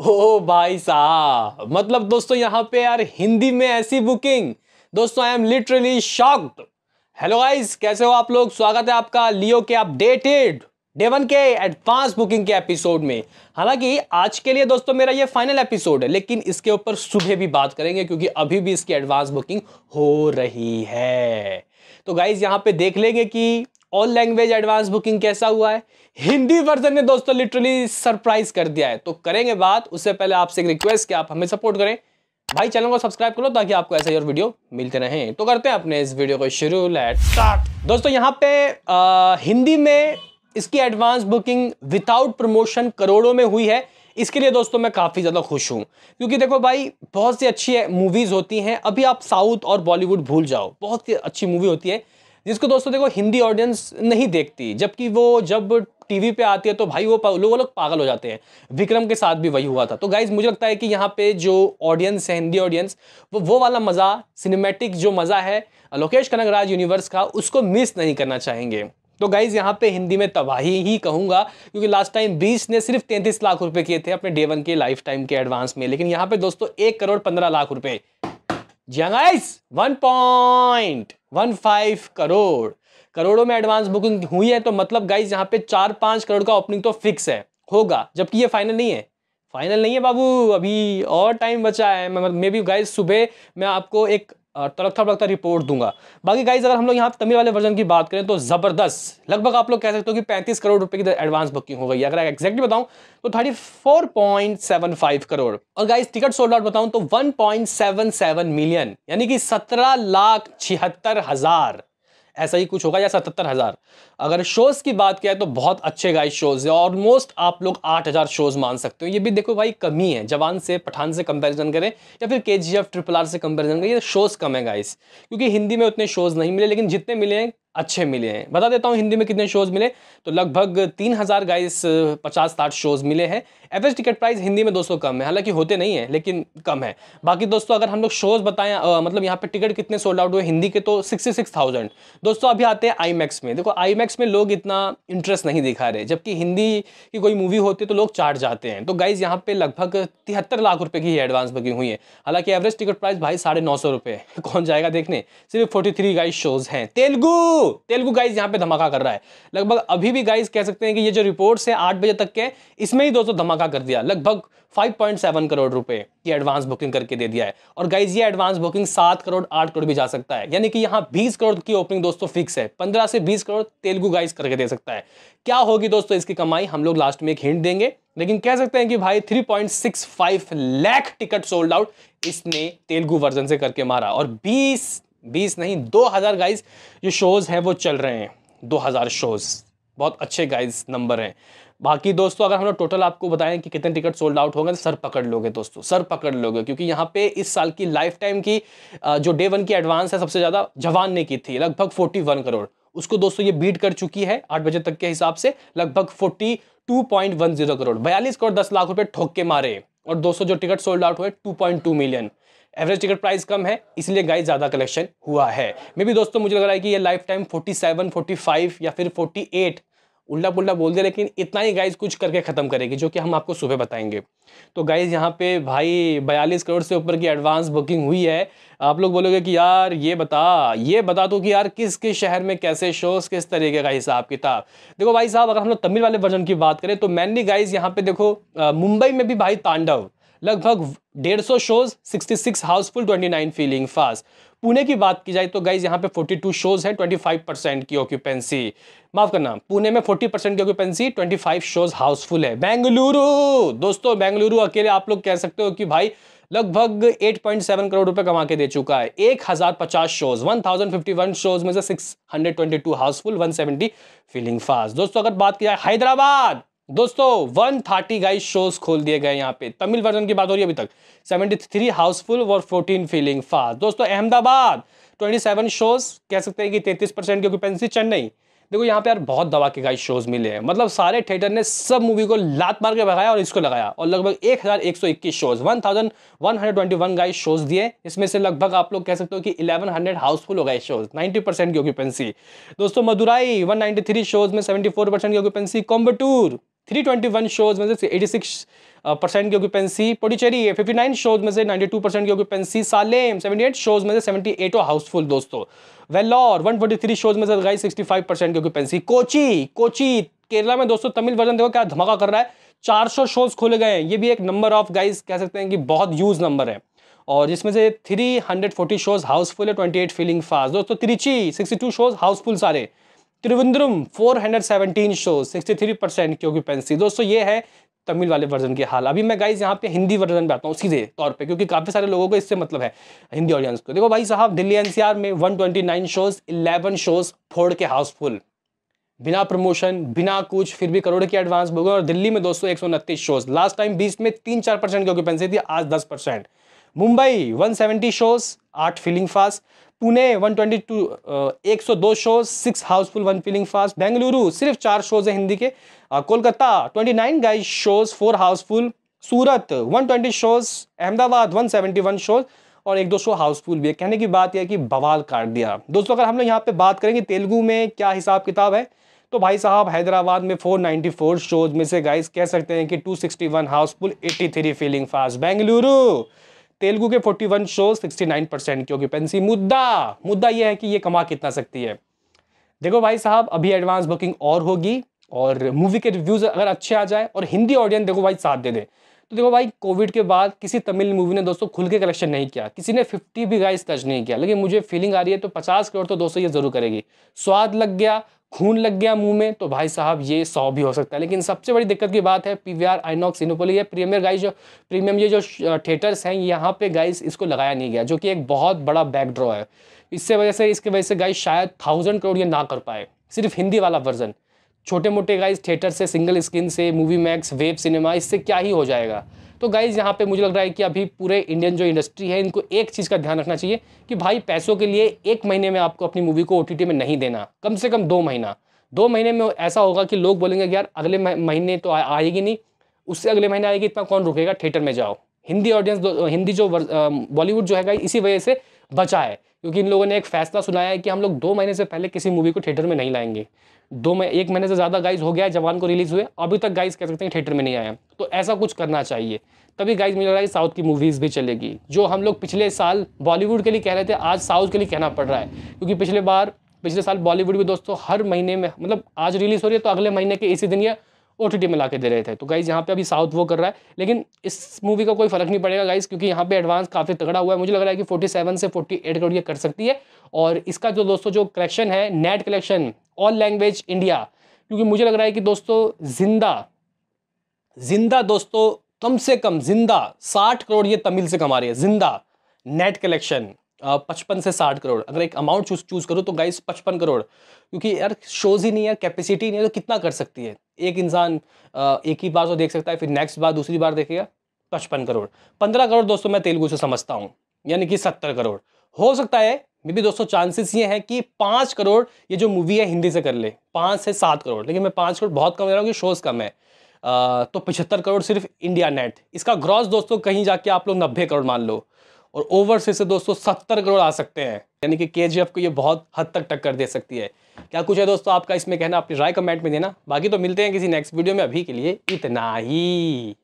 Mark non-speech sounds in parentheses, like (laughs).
ओ भाई साहब मतलब दोस्तों यहाँ पे यार हिंदी में ऐसी बुकिंग दोस्तों I am literally shocked hello guys कैसे हो आप लोग स्वागत है आपका लियो के अपडेटेड डेवन के एडवांस बुकिंग के एपिसोड में हालांकि आज के लिए दोस्तों मेरा ये फाइनल एपिसोड है लेकिन इसके ऊपर सुबह भी बात करेंगे क्योंकि अभी भी इसकी एडवांस बुकिंग हो रही है तो गाइज यहाँ पे देख लेंगे कि ऑल लैंग्वेज एडवांस बुकिंग कैसा हुआ है हिंदी वर्जन ने दोस्तों लिटरली सरप्राइज कर दिया है तो करेंगे बात उससे पहले आपसे एक रिक्वेस्ट कि आप हमें सपोर्ट करें भाई चैनल को सब्सक्राइब करो ताकि आपको ऐसे ही और वीडियो मिलते रहे तो करते हैं अपने इस वीडियो को शुरू लेट स्टार्ट दोस्तों यहाँ पे आ, हिंदी में इसकी एडवांस बुकिंग विदाउट प्रमोशन करोड़ों में हुई है इसके लिए दोस्तों मैं काफ़ी ज़्यादा खुश हूँ क्योंकि देखो भाई बहुत सी अच्छी मूवीज़ होती हैं अभी आप साउथ और बॉलीवुड भूल जाओ बहुत सी अच्छी मूवी होती है जिसको दोस्तों देखो हिंदी ऑडियंस नहीं देखती जबकि वो जब टीवी पे आती है तो भाई वो लोग लोग लो पागल हो जाते हैं विक्रम के साथ भी वही हुआ था तो गाइज मुझे लगता है कि यहाँ पे जो ऑडियंस है हिंदी ऑडियंस वो वो वाला मज़ा सिनेमेटिक जो मज़ा है लोकेश राज यूनिवर्स का उसको मिस नहीं करना चाहेंगे तो गाइज यहाँ पे हिंदी में तबाही ही कहूँगा क्योंकि लास्ट टाइम बीस ने सिर्फ तैंतीस लाख रुपए किए थे अपने डे वन के लाइफ टाइम के एडवांस में लेकिन यहाँ पे दोस्तों एक करोड़ पंद्रह लाख रुपए जी guys one point one five crore करोड़ों में एडवांस बुकिंग हुई है तो मतलब गाइज यहाँ पे चार पाँच करोड़ का ओपनिंग तो फिक्स है होगा जबकि ये फाइनल नहीं है फाइनल नहीं है बाबू अभी और टाइम बचा है मे बी गाइज सुबह मैं आपको एक तड़कता भड़कता रिपोर्ट दूंगा बाकी गाइज अगर हम लोग यहाँ तमिल वाले वर्जन की बात करें तो ज़बरदस्त लगभग आप लोग कह सकते हो कि पैंतीस करोड़ रुपए की एडवांस बुकिंग हो गई अगर एक्जैक्ट बताऊँ तो thirty four point seven five crore और गाइज टिकट सोल्ड आउट बताऊँ तो one point seven seven million यानी कि सत्रह लाख छिहत्तर हज़ार ऐसा ही कुछ होगा या सतहत्तर हज़ार अगर शोज़ की बात किया तो बहुत अच्छे गाइस शोज़ है ऑलमोस्ट आप लोग आठ हज़ार शोज़ मान सकते हो ये भी देखो भाई कमी है जवान से पठान से कंपैरिजन करें या फिर के जी एफ ट्रिपल आर से कंपैरिजन करें ये शोज़ कम है गाइस क्योंकि हिंदी में उतने शोज़ नहीं मिले लेकिन जितने मिले हैं अच्छे मिले हैं बता देता हूँ हिंदी में कितने शोज़ मिले तो लगभग तीन हज़ार गाइस पचास साठ शोज़ मिले हैं एवरेज टिकट प्राइस हिंदी में दोस्तों कम है हालांकि होते नहीं है लेकिन कम है बाकी दोस्तों अगर हम लोग शोज़ बताएं आ, मतलब यहाँ पे टिकट कितने सोल्ड आउट हुए हिंदी के तो सिक्सटी सिक्स थाउजेंड दोस्तों अभी आते हैं आई में देखो आई में लोग इतना इंटरेस्ट नहीं दिखा रहे जबकि हिंदी की कोई मूवी होती है तो लोग चार्ट जाते हैं तो गाइज़ यहाँ पर लगभग तिहत्तर लाख रुपये की एडवांस बुकिंग हुई है हालांकि एवरेज टिकट प्राइस भाई साढ़े नौ सौ (laughs) कौन जाएगा देखने सिर्फ फोर्टी थ्री गाइज शोज़ हैं तेलुगू तेलुगु तेलुगु गाइज यहाँ पे धमाका कर रहा है लगभग अभी भी गाइज कह सकते हैं कि ये जो रिपोर्ट्स है आठ बजे तक के इसमें ही दोस्तों धमाका कर दिया लगभग 5.7 करोड़ रुपए की एडवांस बुकिंग करके दे दिया है और गाइज ये एडवांस बुकिंग सात करोड़ आठ करोड़ भी जा सकता है यानी कि यहाँ बीस करोड़ की ओपनिंग दोस्तों फिक्स है पंद्रह से बीस करोड़ तेलुगु गाइज करके दे सकता है क्या होगी दोस्तों इसकी कमाई हम लोग लास्ट में एक हिंट देंगे लेकिन कह सकते हैं कि भाई 3.65 लाख टिकट सोल्ड आउट इसने तेलुगु वर्जन से करके मारा और 20 बीस नहीं दो हज़ार गाइज जो शोज़ हैं वो चल रहे हैं दो हज़ार शोज़ बहुत अच्छे गाइज नंबर हैं बाकी दोस्तों अगर हम लोग टोटल आपको बताएं कि कितने टिकट सोल्ड आउट हो गए तो सर पकड़ लोगे दोस्तों सर पकड़ लोगे क्योंकि यहाँ पे इस साल की लाइफ टाइम की जो डे वन की एडवांस है सबसे ज़्यादा जवान ने की थी लगभग फोर्टी वन करोड़ उसको दोस्तों ये बीट कर चुकी है आठ बजे तक के हिसाब से लगभग forty two point one zero crore बयालीस करोड़ दस लाख रुपये ठोक के मारे और दोस्तों जो टिकट सोल्ड आउट हुए two point two million average ticket price कम है इसलिए गाइस ज़्यादा कलेक्शन हुआ है मे भी दोस्तों मुझे लग रहा है कि ये lifetime forty seven forty five या फिर फोर्टी एट उल्टा पुल्टा बोल दे लेकिन इतना ही गाइज कुछ करके ख़त्म करेगी जो कि हम आपको सुबह बताएंगे तो गाइज यहाँ पे भाई बयालीस करोड़ से ऊपर की एडवांस बुकिंग हुई है आप लोग बोलोगे कि यार ये बता ये बता दो तो कि यार किस किस शहर में कैसे शोज़ किस तरीके का हिसाब किताब देखो भाई साहब अगर हम लोग तमिल वाले वर्जन की बात करें तो मैनली गाइज यहाँ पे देखो मुंबई में भी भाई तांडव लगभग डेढ़ सौ shows sixty six housefull twenty nine feeling fast Pune की बात की जाए तो गाइज यहाँ पे फोर्टी टू शोज हैं फाइव परसेंट की ऑक्यूपेंसी माफ करना पुणे में फोर्टी परसेंट की occupancy twenty five shows housefull है बेंगलुरु दोस्तों बेंगलुरु अकेले आप लोग कह सकते हो कि भाई लगभग 8.7 करोड़ रुपए कमा के दे चुका है एक हजार पचास shows one thousand fifty one shows में से six hundred twenty two housefull one seventy feeling fast दोस्तों अगर बात की जाए हैदराबाद दोस्तों 130 थर्टी गाइज शोज खोल दिए गए यहाँ पे तमिल वर्जन की बात हो रही है अभी तक 73 हाउसफुल और 14 फीलिंग फास्ट दोस्तों अहमदाबाद 27 शोज कह सकते हैं कि 33 परसेंट की ऑक्यूपेंसी चेन्नई देखो यहाँ पे यार बहुत दवा के गाइज शोज मिले हैं मतलब सारे थिएटर ने सब मूवी को लात मार के भगाया और इसको लगाया और लगभग एक हज़ार एक सौ इक्कीस shows one thousand one hundred twenty one guys shows दिए इसमें से लगभग आप लोग कह सकते हो कि इलेवन हंड्रेड हाउसफुल हो गए शोज नाइन्टी परसेंट की ऑक्यूपेंसी दोस्तों Madurai one ninety three shows में सेवेंटी फोर परसेंट की ऑक्यूपेंसी कोम्बटूर 321 शोज में से 86 परसेंट uh, की ऑक्यूपेंसी पोडिचेरी है 59 शोज में से 92 परसेंट की ऑक्यूपेंसी सालेम 78 शोज में से 78 हाउसफुल दोस्तों वेलोर 143 शोज में से गाइस 65 परसेंट की ऑक्यूपेंसी कोची कोची केरला में दोस्तों तमिल वर्जन देखो क्या धमाका कर रहा है 400 शोज खोले गए हैं ये भी एक नंबर ऑफ गाइस कह सकते हैं कि बहुत यूज नंबर है और जिसमें से 340 शोज हाउसफुल है 28 फीलिंग फास्ट दोस्तों त्रिची 62 शोज हाउसफुल सारे त्रिवेंद्रम 417 शो 63 परसेंट की ऑक्यूपेंसी दोस्तों ये है तमिल वाले वर्जन के हाल अभी मैं गाइज यहाँ पे हिंदी वर्जन पे आता हूँ सीधे तौर पे क्योंकि काफ़ी सारे लोगों को इससे मतलब है हिंदी ऑडियंस को देखो भाई साहब दिल्ली एनसीआर में 129 शोज 11 शोज फोड़ के हाउसफुल बिना प्रमोशन बिना कुछ फिर भी करोड़ की एडवांस बुकिंग और दिल्ली में दोस्तों एक शोज लास्ट टाइम बीस में तीन चार परसेंट की ऑक्यूपेंसी थी आज दस मुंबई 170 शोज आठ feeling fast Pune 122 102 shows six housefull one feeling fast Bengaluru सिर्फ चार शोज है हिंदी के Kolkata 29 guys shows four housefull Surat 120 shows Ahmedabad 171 shows और एक दो शो हाउसफुल भी है कहने की बात यह है कि बवाल काट दिया दोस्तों अगर हम लोग यहाँ पे बात करेंगे तेलुगू में क्या हिसाब किताब है तो भाई साहब हैदराबाद में 494 शोज में से गाइस कह सकते हैं कि 261 housefull 83 feeling fast Bengaluru Telugu के 41 शो 69 परसेंट की ऑक्यूपेंसी मुद्दा मुद्दा यह है कि ये कमा कितना सकती है देखो भाई साहब अभी एडवांस बुकिंग और होगी और मूवी के रिव्यूज अगर अच्छे आ जाए और हिंदी ऑडियंस देखो भाई साथ दे दे तो देखो भाई कोविड के बाद किसी तमिल मूवी ने दोस्तों खुल के कलेक्शन नहीं किया किसी ने 50 भी गाइस टच नहीं किया लेकिन मुझे फीलिंग आ रही है तो 50 करोड़ तो दोस्तों ये जरूर करेगी स्वाद लग गया खून लग गया मुंह में तो भाई साहब ये सौ भी हो सकता है लेकिन सबसे बड़ी दिक्कत की बात है पी वी आर आइनॉक्स इनोपोली ये प्रीमियर गाइस जो प्रीमियम ये जो थिएटर्स हैं यहाँ पे गाइस इसको लगाया नहीं गया जो कि एक बहुत बड़ा बैकड्रॉ है इससे वजह से इसकी वजह से गाइस शायद थाउजेंड करोड़ ये ना कर पाए सिर्फ हिंदी वाला वर्जन छोटे मोटे गाइज थिएटर से सिंगल स्क्रीन से मूवी मैक्स वेब सिनेमा इससे क्या ही हो जाएगा तो गाइज यहाँ पे मुझे लग रहा है कि अभी पूरे इंडियन जो इंडस्ट्री है इनको एक चीज़ का ध्यान रखना चाहिए कि भाई पैसों के लिए एक महीने में आपको अपनी मूवी को ओ में नहीं देना कम से कम दो महीना दो महीने में ऐसा होगा कि लोग बोलेंगे यार अगले महीने तो आएगी नहीं उससे अगले महीने आएगी इतना कौन रुकेगा थिएटर में जाओ हिंदी ऑडियंस हिंदी जो बॉलीवुड जो है इसी वजह से बचा है क्योंकि इन लोगों ने एक फैसला सुनाया है कि हम लोग दो महीने से पहले किसी मूवी को थिएटर में नहीं लाएंगे दो में एक महीने से ज़्यादा गाइज हो गया है जवान को रिलीज़ हुए अभी तक गाइज कह सकते हैं थिएटर में नहीं आया तो ऐसा कुछ करना चाहिए तभी गाइज मुझे लग रहा है साउथ की मूवीज़ भी चलेगी जो हम लोग पिछले साल बॉलीवुड के लिए कह रहे थे आज साउथ के लिए कहना पड़ रहा है क्योंकि पिछले बार पिछले साल बॉलीवुड भी दोस्तों हर महीने में मतलब आज रिलीज़ हो रही है तो अगले महीने के इसी दिन या ओ टी में ला के दे रहे थे तो गाइज़ यहाँ पे अभी साउथ वो कर रहा है लेकिन इस मूवी का कोई फर्क नहीं पड़ेगा गाइज़ क्योंकि यहाँ पे एडवांस काफ़ी तगड़ा हुआ है मुझे लग रहा है कि 47 से 48 करोड़ ये कर सकती है और इसका जो दोस्तों जो कलेक्शन है net collection all language India क्योंकि मुझे लग रहा है कि दोस्तों जिंदा जिंदा दोस्तों कम से कम जिंदा साठ करोड़ ये तमिल से कमा रही है जिंदा नेट कलेक्शन पचपन से साठ करोड़ अगर एक अमाउंट चूज चूज करो तो गाइस पचपन करोड़ क्योंकि यार शोज ही नहीं है कैपेसिटी नहीं है तो कितना कर सकती है एक इंसान एक ही बार तो देख सकता है फिर नेक्स्ट बार दूसरी बार देखेगा पचपन करोड़ पंद्रह करोड़ दोस्तों मैं तेलुगु से समझता हूँ यानी कि सत्तर करोड़ हो सकता है मे भी दोस्तों चांसेस ये हैं कि पाँच करोड़ ये जो मूवी है हिंदी से कर ले पाँच से सात करोड़ लेकिन मैं पाँच करोड़ बहुत कम ले रहा हूँ कि शोज़ कम है आ, तो पचहत्तर करोड़ सिर्फ इंडिया नेट इसका ग्रॉस दोस्तों कहीं जाके आप लोग नब्बे करोड़ मान लो और से, से दोस्तों सत्तर करोड़ आ सकते हैं यानी कि के को ये बहुत हद तक टक्कर दे सकती है क्या कुछ है दोस्तों आपका इसमें कहना अपनी राय कमेंट में देना बाकी तो मिलते हैं किसी नेक्स्ट वीडियो में अभी के लिए इतना ही